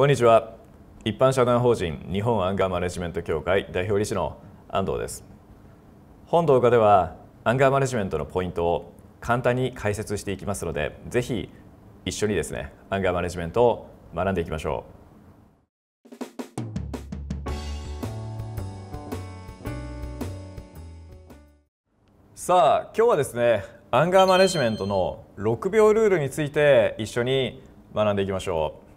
こんにちは一般社団法人日本アンガーマネジメント協会代表理事の安藤です本動画ではアンガーマネジメントのポイントを簡単に解説していきますのでぜひ一緒にですねアンガーマネジメントを学んでいきましょうさあ今日はですねアンガーマネジメントの6秒ルールについて一緒に学んでいきましょう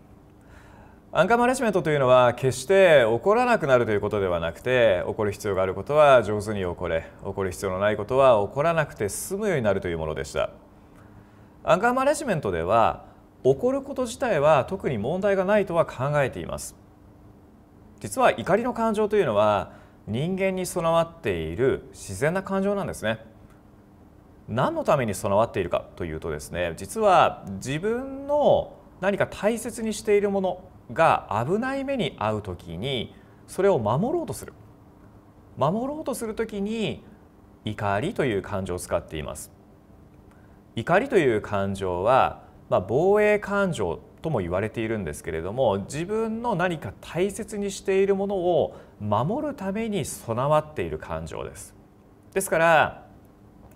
アンカーマネジメントというのは決して怒らなくなるということではなくて怒る必要があることは上手に怒れ怒る必要のないことは怒らなくて済むようになるというものでしたアンカーマネジメントでは怒ること自体は特に問題がないとは考えています実は怒りの感情というのは人間に備わっている自然な感情なんですね何のために備わっているかというとですね実は自分の何か大切にしているものが危ない目に遭うときにそれを守ろうとする守ろうとするときに怒りという感情を使っています怒りという感情は、まあ、防衛感情とも言われているんですけれども自分の何か大切にしているものを守るために備わっている感情ですですから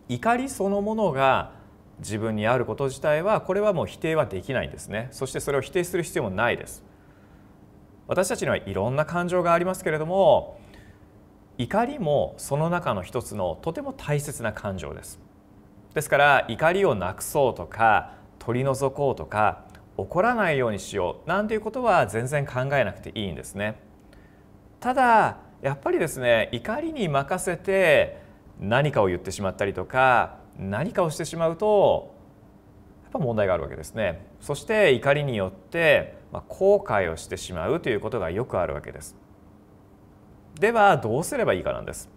怒りそのものが自分にあること自体はこれはもう否定はできないんですねそしてそれを否定する必要もないです私たちにはいろんな感情がありますけれども怒りもその中の一つのとても大切な感情ですですから怒りをなくそうとか取り除こうとか怒らないようにしようなんていうことは全然考えなくていいんですねただやっぱりですね怒りに任せて何かを言ってしまったりとか何かをしてしまうと問題があるわけですねそして怒りによって後悔をしてしまうということがよくあるわけですではどうすればいいかなんです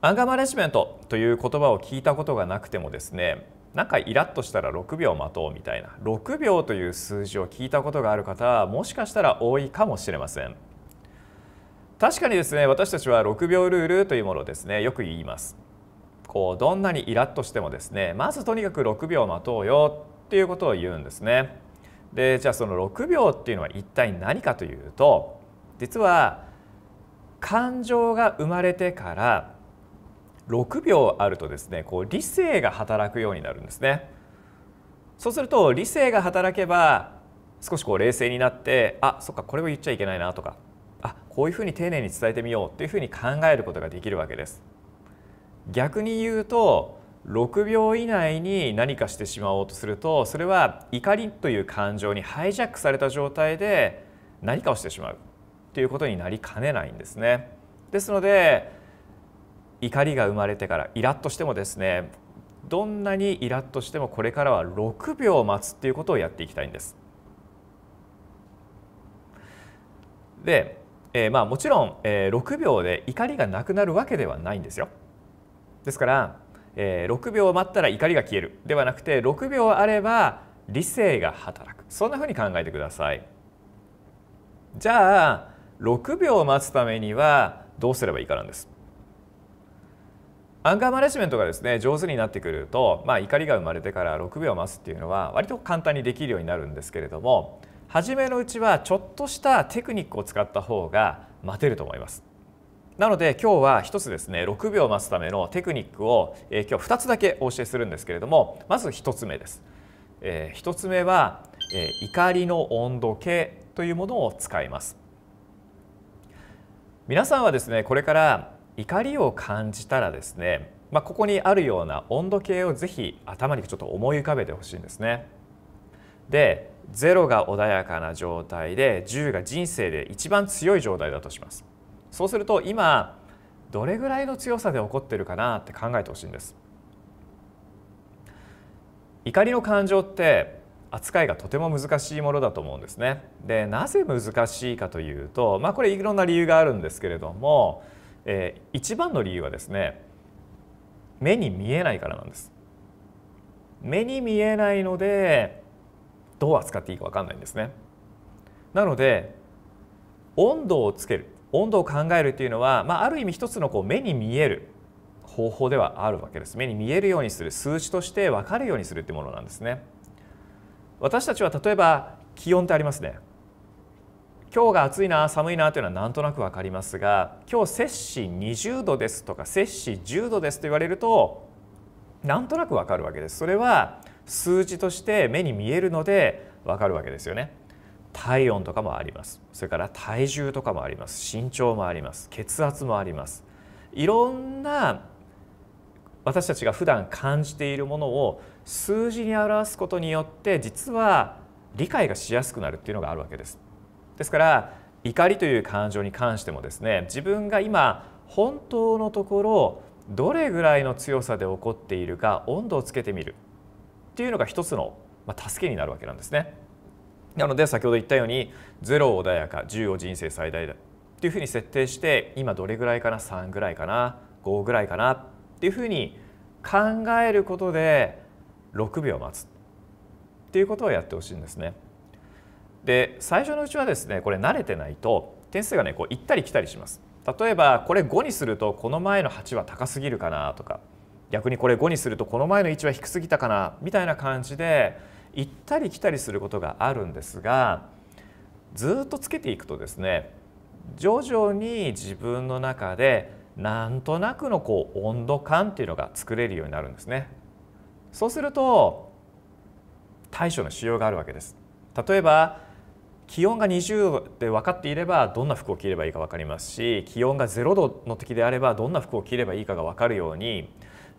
アンガーマネジメントという言葉を聞いたことがなくてもですねなんかイラッとしたら6秒待とうみたいな6秒という数字を聞いたことがある方はもしかしたら多いかもしれません確かにですね私たちは6秒ルールというものをですねよく言いますこうどんなにイラッとしてもですねまずとにかく6秒待とうよっていうことを言うんですね。でじゃあその6秒っていうのは一体何かというと実は感情が生まれてから6秒あるとですねこう理性が働くようになるんですね。そうすると理性が働けば少しこう冷静になってあそっかこれを言っちゃいけないなとかあこういうふうに丁寧に伝えてみようっていうふうに考えることができるわけです。逆に言うと6秒以内に何かしてしまおうとするとそれは怒りという感情にハイジャックされた状態で何かをしてしまうということになりかねないんですね。ですので怒りが生まれてからイラッとしてもですねどんなにイラッとしてもこれからは6秒待つっていうことをやっていきたいんです。で、えー、まあもちろん、え6秒で怒りがなくなるわけではないんですよ。ですから、えー、6秒待ったら怒りが消えるではなくて6秒あれば理性が働くそんなふうに考えてください。じゃあ6秒待つためにはどうすればいいかなんです。アンガーマネジメントがですね上手になってくると、まあ、怒りが生まれてから6秒待つっていうのは割と簡単にできるようになるんですけれども初めのうちはちょっとしたテクニックを使った方が待てると思います。なので今日は一つですね6秒待つためのテクニックを、えー、今日2つだけお教えするんですけれどもまず1つ目です、えー、1つ目は、えー、怒りの温度計というものを使います皆さんはですねこれから怒りを感じたらですね、まあ、ここにあるような温度計をぜひ頭にちょっと思い浮かべてほしいんですねで0が穏やかな状態で10が人生で一番強い状態だとしますそうすると今どれぐらいの強さで起こってるかなって考えてほしいんです怒りの感情って扱いがとても難しいものだと思うんですねでなぜ難しいかというとまあこれいろんな理由があるんですけれども、えー、一番の理由はですね目に見えないからなんです目に見えないのでどう扱っていいか分かんないんですねなので温度をつける温度を考えるというのは、まあ、ある意味一つのこう目に見える方法ではあるわけです目に見えるようにする数値として分かるようにするってものなんですね私たちは例えば気温ってありますね今日が暑いな寒いなというのはなんとなく分かりますが今日摂氏20度ですとか摂氏10度ですと言われるとなんとなく分かるわけですそれは数字として目に見えるので分かるわけですよね体温とかもありますそれから体重とかもあります身長もあります血圧もありますいろんな私たちが普段感じているものを数字に表すことによって実は理解がしやすくなるっていうのがあるわけです。ですから怒りという感情に関してもですね自分が今本当のところどれぐらいの強さで起こっているか温度をつけてみるっていうのが一つの助けになるわけなんですね。なので先ほど言ったように0を穏やか10を人生最大だっていうふうに設定して今どれぐらいかな3ぐらいかな5ぐらいかなっていうふうに考えることで6秒待つっていうことをやってほしいんですね。で最初のうちはですねこれ慣れてないと点数がねこう行ったり来たりします。例えばこれ5にするとこの前の8は高すぎるかなとか逆にこれ5にするとこの前の1は低すぎたかなみたいな感じで行ったり来たりすることがあるんですがずっとつけていくとですね徐々に自分の中でなんとなくのこう温度感っていうのが作れるようになるんですね。そうすると対処の仕様があるわけです。例えば気温が20度で分かっていればどんな服を着ればいいか分かりますし気温が0度の時であればどんな服を着ればいいかが分かるように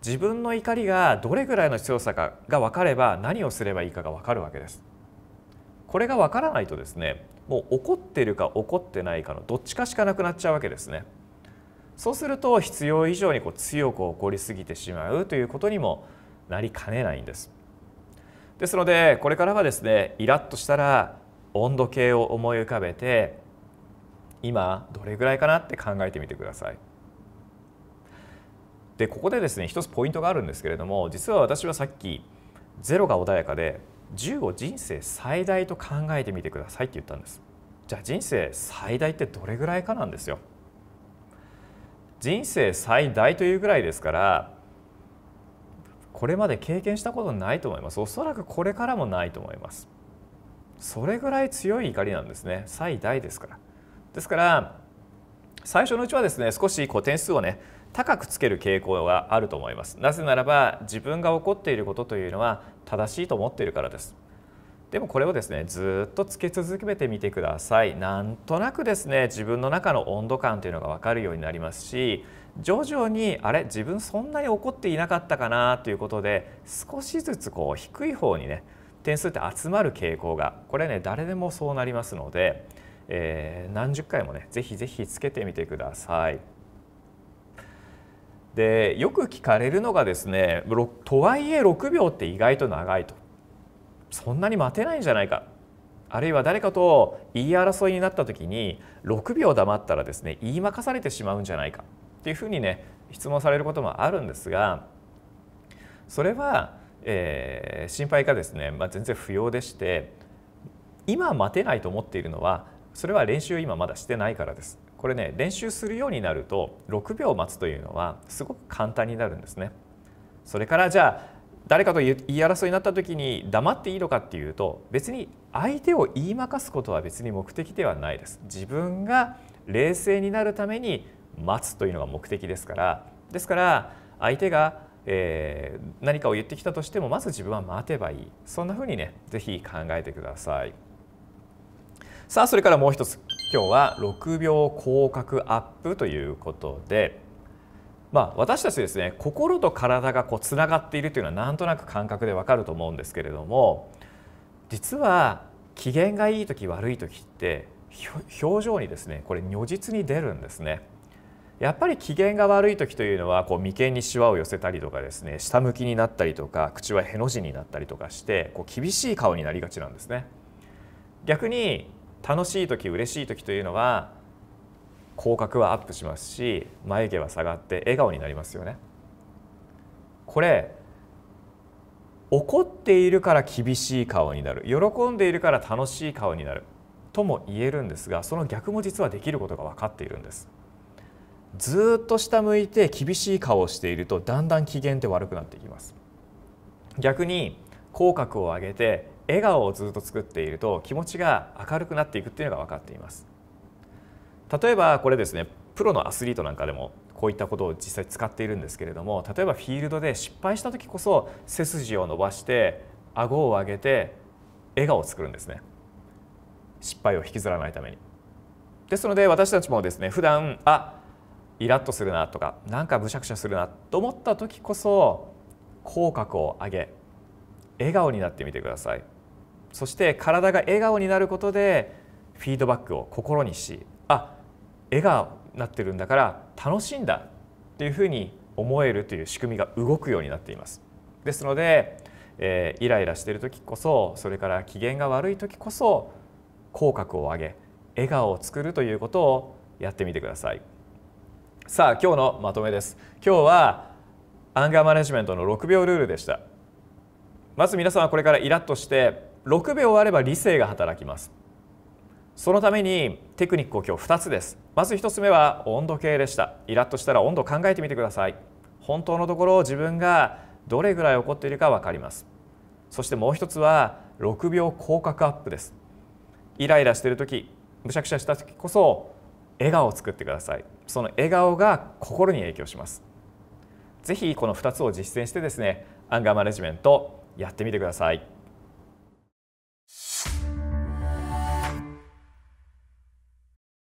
自分の怒りがどれぐらいの強さかが分かれば何をすればいいかが分かるわけです。これが分からないとですねもう怒ってるか怒ってないかのどっちかしかなくなっちゃうわけですね。そうすると必要以上にこう強く怒りすぎてしまうということにもなりかねないんです。ですのでこれからはですねイラッとしたら温度計を思い浮かべて今どれぐらいかなって考えてみてください。でここでですね一つポイントがあるんですけれども実は私はさっき0が穏やかで10を人生最大と考えてみてくださいって言ったんですじゃあ人生最大ってどれぐらいかなんですよ人生最大というぐらいですからこれまで経験したことないと思いますおそらくこれからもないと思いますそれぐらい強い怒りなんですね最大ですからですから最初のうちはですね少しこう点数をね高くつける傾向があると思いますなぜならば自分が起こっていることというのは正しいと思っているからですでもこれをですねずっとつけ続けてみてくださいなんとなくですね自分の中の温度感というのが分かるようになりますし徐々にあれ自分そんなに怒っていなかったかなということで少しずつこう低い方にね点数って集まる傾向がこれね誰でもそうなりますので、えー、何十回もね是非是非つけてみてください。でよく聞かれるのがですねとはいえ6秒って意外と長いとそんなに待てないんじゃないかあるいは誰かと言い争いになった時に6秒黙ったらですね言い任かされてしまうんじゃないかっていうふうにね質問されることもあるんですがそれは、えー、心配がですね、まあ、全然不要でして今待てないと思っているのはそれは練習を今まだしてないからです。これね練習するようになると6秒待つというのはすごく簡単になるんですね。それからじゃあ誰かと言い争いになった時に黙っていいのかっていうと別に相手を言い負かすことは別に目的ではないです。自分が冷静になるために待つというのが目的ですからですから相手が、えー、何かを言ってきたとしてもまず自分は待てばいいそんなふうにね是非考えてください。さあそれからもう一つ今日は6秒口角アップということで、まあ、私たちですね心と体がこうつながっているというのはなんとなく感覚でわかると思うんですけれども実は機嫌がいい時悪い時って表情にですねこれ如実に出るんですね。やっぱり機嫌が悪い時というのはこう眉間にしわを寄せたりとかですね下向きになったりとか口はへの字になったりとかしてこう厳しい顔になりがちなんですね。逆に楽しい時嬉しい時というのは口角はアップしますし眉毛は下がって笑顔になりますよね。これ怒っているから厳しい顔になる喜んでいるから楽しい顔になるとも言えるんですがその逆も実はできることが分かっているんです。ずっと下向いて厳しい顔をしているとだんだん機嫌って悪くなっていきます。逆に口角を上げて笑顔をずっと作っていると気持ちが明るくなっていくっていうのが分かっています例えばこれですねプロのアスリートなんかでもこういったことを実際使っているんですけれども例えばフィールドで失敗した時こそ背筋を伸ばして顎を上げて笑顔を作るんですね失敗を引きずらないためにですので私たちもですね普段あイラッとするなとかなんかむしゃくしゃするなと思った時こそ口角を上げ笑顔になってみてくださいそして体が笑顔になることでフィードバックを心にしあ笑顔になってるんだから楽しんだっていうふうに思えるという仕組みが動くようになっていますですので、えー、イライラしてる時こそそれから機嫌が悪い時こそ口角を上げ笑顔を作るということをやってみてくださいさあ今日のまとめです今日はアンガーマネジメントの6秒ルールでしたまず皆さんはこれからイラッとして6秒あれば理性が働きますそのためにテクニックを今日2つですまず1つ目は温度計でしたイラッとしたら温度考えてみてください本当のところ自分がどれぐらい怒っているか分かりますそしてもう1つは6秒広角アップですイライラしている時むしゃくしゃした時こそ笑顔を作ってくださいその笑顔が心に影響しますぜひこの2つを実践してですねアンガーマネジメントやってみてください。